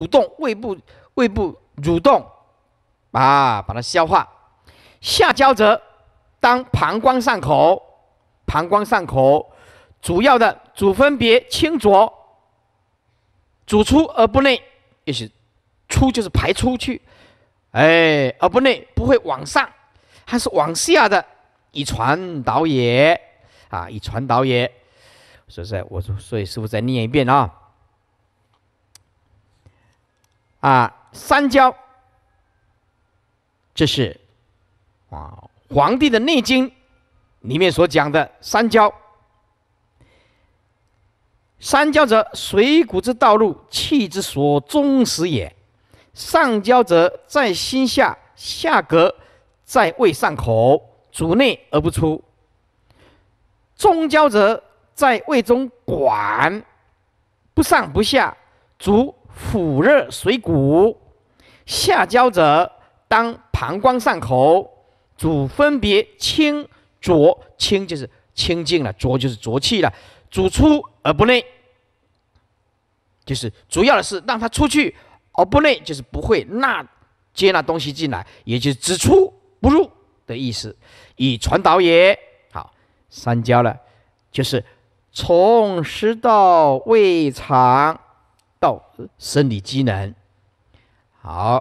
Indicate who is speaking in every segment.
Speaker 1: 蠕动，胃部胃部蠕动，啊，把它消化。下焦则当膀胱上口，膀胱上口，主要的主分别清浊，主出而不内，也是出就是排出去，哎，而不内不会往上，还是往下的，以传导也，啊，以传导也。所以，我所以师傅再念一遍啊。啊，三焦，这是啊，《黄帝的内经》里面所讲的三焦。三焦者，水谷之道路，气之所终始也。上焦者，在心下，下膈，在胃上口，主内而不出；中焦者，在胃中，管不上不下，主。腹热水谷下焦者，当膀胱上口主分别清浊清就是清净了浊就是浊气了主出而不内，就是主要的是让它出去而不内，就是不会纳接纳东西进来，也就是只出不入的意思，以传导也好三焦了，就是从食道胃肠。到生理机能，好，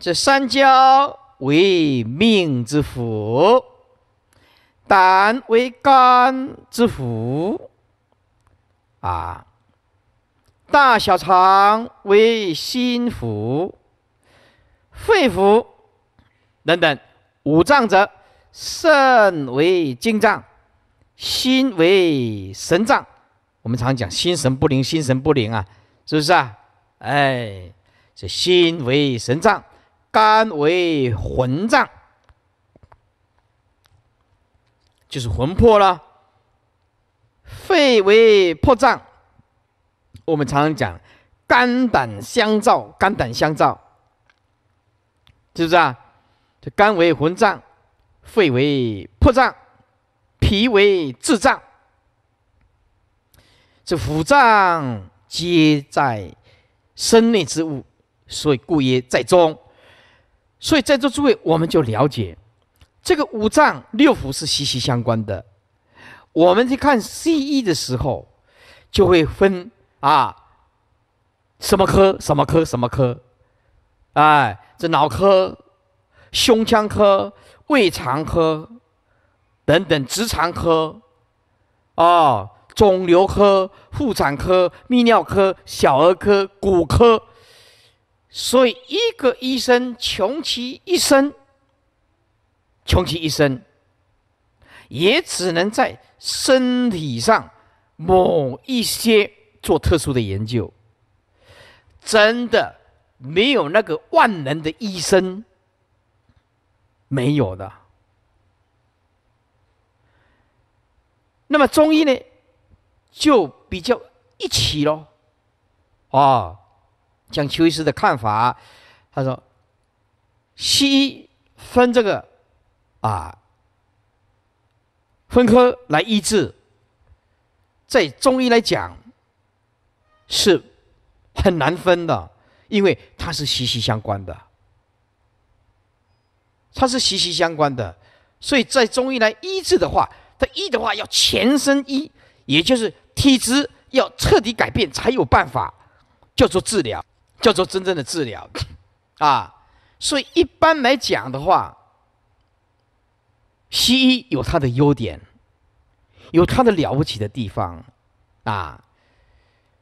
Speaker 1: 这三焦为命之府，胆为肝之府，啊，大小肠为心府，肺腑等等，五脏则肾为精脏，心为神脏。我们常讲心神不宁，心神不宁啊，是不是啊？哎，这心为神脏，肝为魂脏，就是魂魄了。肺为魄脏。我们常常讲肝胆相照，肝胆相照，是不是啊？这肝为魂脏，肺为魄脏，脾为智脏。这五脏皆在身内之物，所以故曰在中。所以在座诸位，我们就了解这个五脏六腑是息息相关的。我们去看西医的时候，就会分啊什么科、什么科、什么科，哎，这脑科、胸腔科、胃肠科等等、直肠科哦，肿瘤科、妇产科、泌尿科、小儿科、骨科，所以一个医生穷其一生，穷其一生，也只能在身体上某一些做特殊的研究。真的没有那个万能的医生，没有的。那么中医呢？就比较一起喽，啊，讲邱医师的看法，他说，西医分这个啊分科来医治，在中医来讲是很难分的，因为它是息息相关的，它是息息相关的，所以在中医来医治的话，它医的话要全身医，也就是。体质要彻底改变才有办法，叫做治疗，叫做真正的治疗，啊，所以一般来讲的话，西医有它的优点，有它的了不起的地方，啊，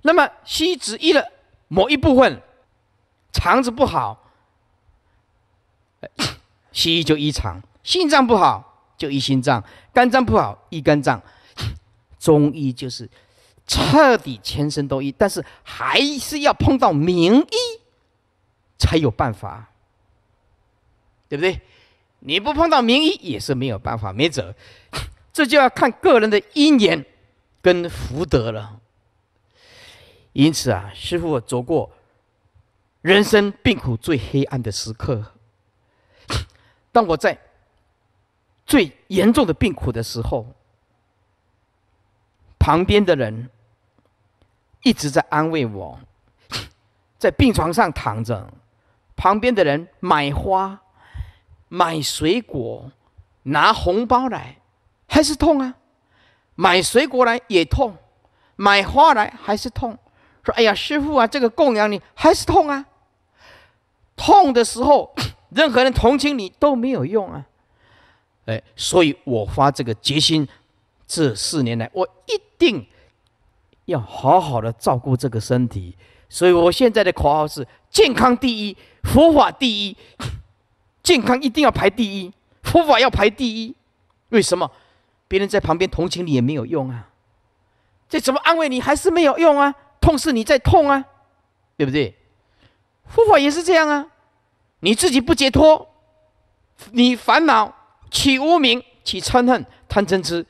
Speaker 1: 那么西医只医了某一部分，肠子不好，西医就医肠；心脏不好就医心脏；肝脏不好医肝脏，中医就是。彻底全身都医，但是还是要碰到名医才有办法，对不对？你不碰到名医也是没有办法、没辙。这就要看个人的因缘跟福德了。因此啊，师傅走过人生病苦最黑暗的时刻，当我在最严重的病苦的时候。旁边的人一直在安慰我，在病床上躺着，旁边的人买花、买水果、拿红包来，还是痛啊！买水果来也痛，买花来还是痛。说：“哎呀，师傅啊，这个供养你还是痛啊！”痛的时候，任何人同情你都没有用啊！哎，所以我发这个决心。这四年来，我一定要好好的照顾这个身体，所以我现在的口号是：健康第一，佛法第一。健康一定要排第一，佛法要排第一。为什么？别人在旁边同情你也没有用啊，再怎么安慰你还是没有用啊，痛是你在痛啊，对不对？佛法也是这样啊，你自己不解脱，你烦恼起无名，起嗔恨，贪嗔痴。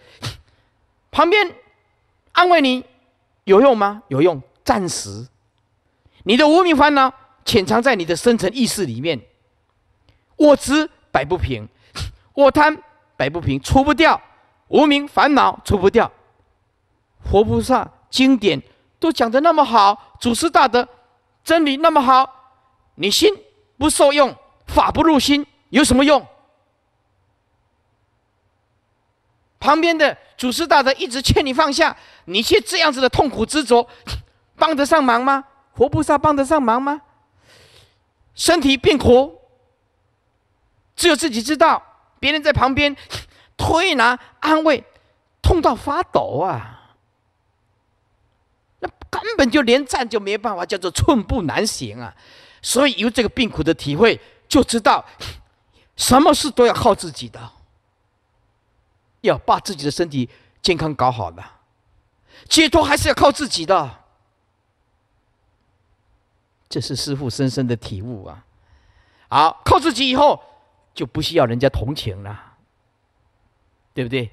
Speaker 1: 旁边安慰你有用吗？有用，暂时。你的无名烦恼潜藏在你的深层意识里面。我执摆不平，我贪摆不平，除不掉无名烦恼，除不掉。佛菩萨经典都讲的那么好，祖师大德真理那么好，你心不受用，法不入心，有什么用？旁边的祖师大德一直劝你放下，你却这样子的痛苦执着，帮得上忙吗？活菩萨帮得上忙吗？身体病苦，只有自己知道，别人在旁边推拿安慰，痛到发抖啊！那根本就连站就没办法，叫做寸步难行啊！所以有这个病苦的体会，就知道什么事都要靠自己的。要把自己的身体健康搞好了，解脱还是要靠自己的，这是师父深深的体悟啊！好，靠自己以后就不需要人家同情了，对不对？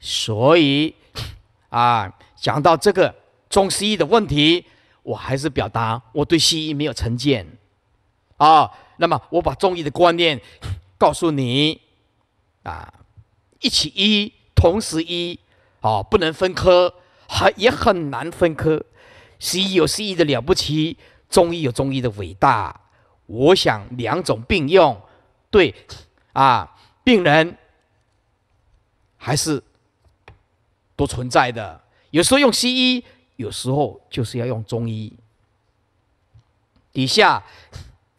Speaker 1: 所以啊，讲到这个中西医的问题，我还是表达我对西医没有成见，啊，那么我把中医的观念告诉你，啊。一起医，同时医，啊，不能分科，很也很难分科。西医有西医的了不起，中医有中医的伟大。我想两种并用，对，啊，病人还是都存在的。有时候用西医，有时候就是要用中医。底下，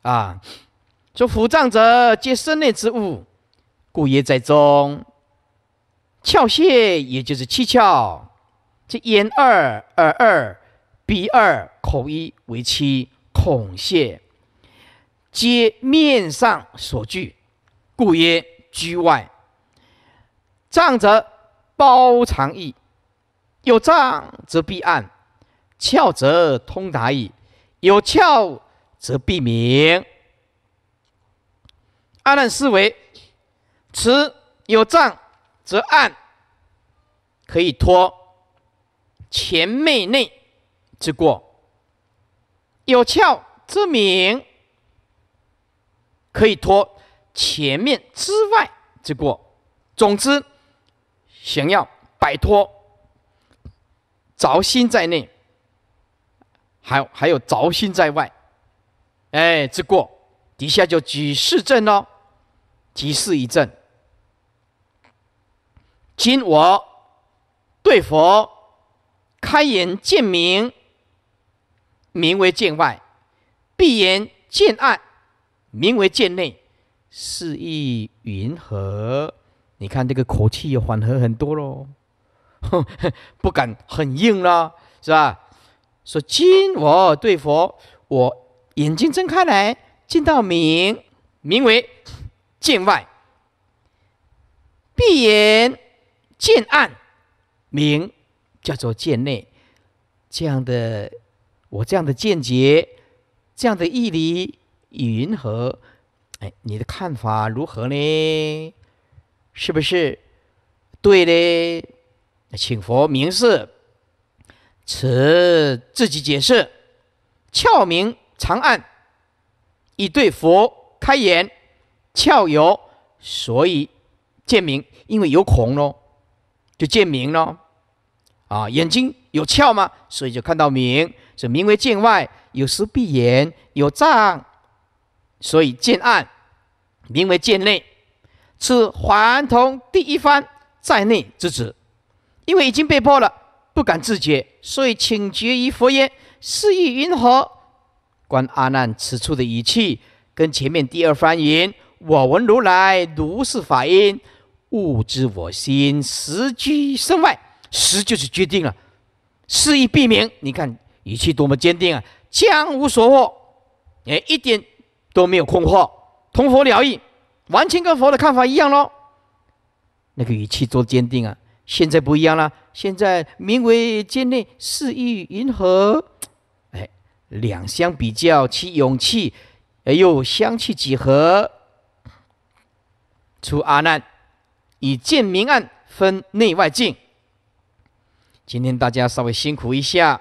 Speaker 1: 啊，说腹胀者，皆身内之物，故曰在中。窍穴也就是七窍，这眼二耳二，鼻二口一为七孔穴，皆面上所具，故曰居外。脏则包藏意，有脏则必暗；窍则通达意，有窍则必明。阿难思维：此有脏。则暗可以托前昧内之过，有窍则明可以托前面之外之过。总之，想要摆脱着心在内，还有还有着心在外，哎，之过底下就举世证哦，举世一证。今我对佛开眼见明，名为见外；闭眼见暗，名为见内。是意云何？你看这个口气缓和很多喽，不敢很硬了，是吧？说今我对佛，我眼睛睁开来，见到明，名为见外；闭眼。见暗明叫做见内，这样的我这样的见解，这样的义理与云何？哎，你的看法如何呢？是不是对呢？请佛明示，此自己解释。窍明长暗，以对佛开眼。窍有，所以见明，因为有孔喽。就见明喽，啊，眼睛有窍吗？所以就看到明，是名为见外；有时闭眼、有障，所以见暗，名为见内。此环同第一番在内之子，因为已经被破了，不敢自觉，所以请决于佛言：是意云何？观阿难此处的语气，跟前面第二番言：我闻如来如是法音。不知我心实居身外，实就是决定了，是意避免。你看语气多么坚定啊！将无所获，哎，一点都没有困惑。同佛了意，完全跟佛的看法一样喽。那个语气多坚定啊！现在不一样了，现在名为见内是意云何？哎，两相比较，其勇气而又相去几何？出阿难。以见明暗分内外境。今天大家稍微辛苦一下，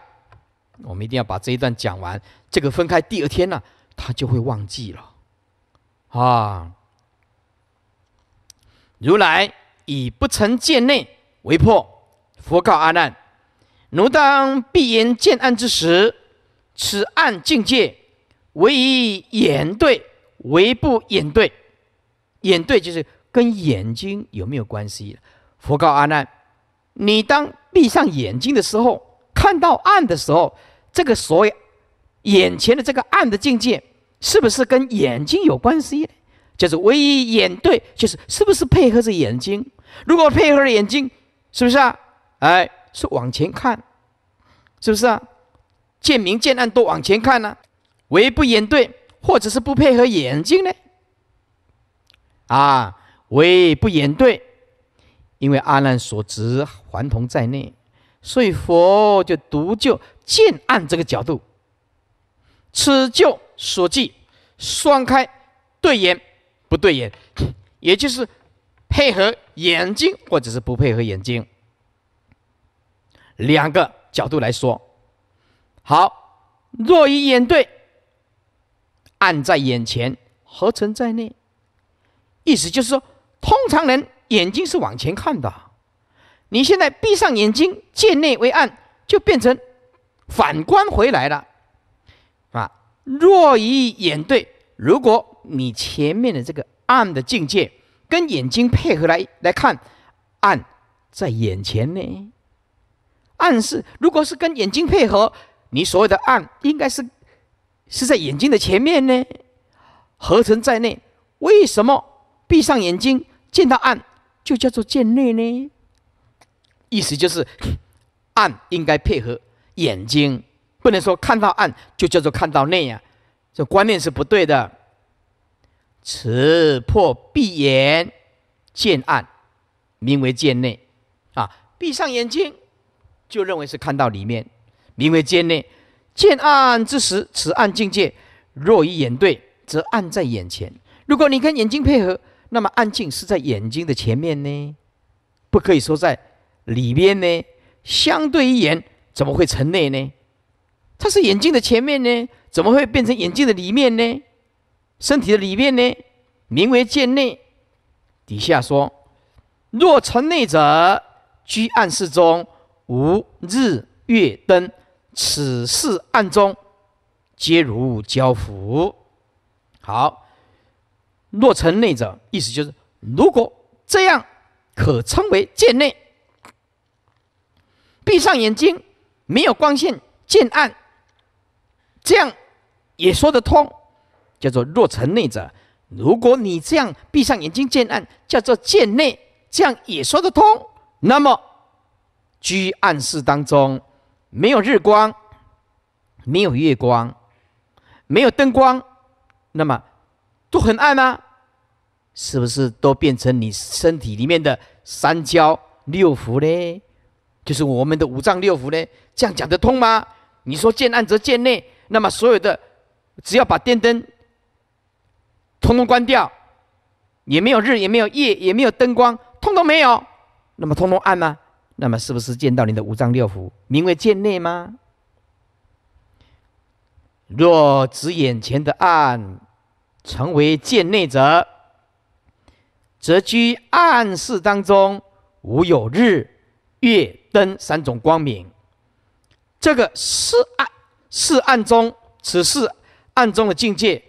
Speaker 1: 我们一定要把这一段讲完。这个分开第二天呢，他就会忘记了。啊！如来以不成见内为破。佛告阿难：奴当必言见暗之时，此暗境界唯眼对，唯不眼对。眼对就是。跟眼睛有没有关系？佛告阿难，你当闭上眼睛的时候，看到暗的时候，这个所谓眼前的这个暗的境界，是不是跟眼睛有关系？就是唯一眼对，就是是不是配合着眼睛？如果配合着眼睛，是不是啊？哎，是往前看，是不是啊？见明见暗都往前看呢？唯不眼对，或者是不配合眼睛呢？啊？为不言对，因为阿难所执还同在内，所以佛就独就见暗这个角度，此就所记双开对眼不对眼，也就是配合眼睛或者是不配合眼睛两个角度来说。好，若以眼对，暗在眼前，何存在内？意思就是说。通常人眼睛是往前看的，你现在闭上眼睛，见内为暗，就变成反观回来了，啊，若以眼对，如果你前面的这个暗的境界跟眼睛配合来来看，暗在眼前呢？暗是如果是跟眼睛配合，你所谓的暗应该是是在眼睛的前面呢？合成在内，为什么闭上眼睛？见到暗就叫做见内呢，意思就是 暗应该配合眼睛，不能说看到暗就叫做看到内啊，这观念是不对的。持破闭眼见暗，名为见内，啊，闭上眼睛就认为是看到里面，名为见内。见暗之时，此暗境界若以眼对，则暗在眼前。如果你跟眼睛配合。那么暗镜是在眼睛的前面呢，不可以说在里边呢。相对于眼，怎么会成内呢？它是眼睛的前面呢，怎么会变成眼睛的里面呢？身体的里面呢？名为见内。底下说：若成内者，居暗室中，无日月灯，此事暗中，皆如交浮。好。若成内者，意思就是，如果这样可称为见内。闭上眼睛，没有光线，渐暗，这样也说得通，叫做若成内者。如果你这样闭上眼睛渐暗，叫做见内，这样也说得通。那么居暗室当中，没有日光，没有月光，没有灯光，那么都很暗吗？是不是都变成你身体里面的三焦六腑呢？就是我们的五脏六腑呢？这样讲得通吗？你说见暗则见内，那么所有的只要把电灯通通关掉，也没有日，也没有夜，也没有灯光，通通没有，那么通通暗吗？那么是不是见到你的五脏六腑名为见内吗？若指眼前的暗成为见内者。则居暗室当中，无有日、月灯三种光明。这个是暗，是暗中，此是暗中的境界。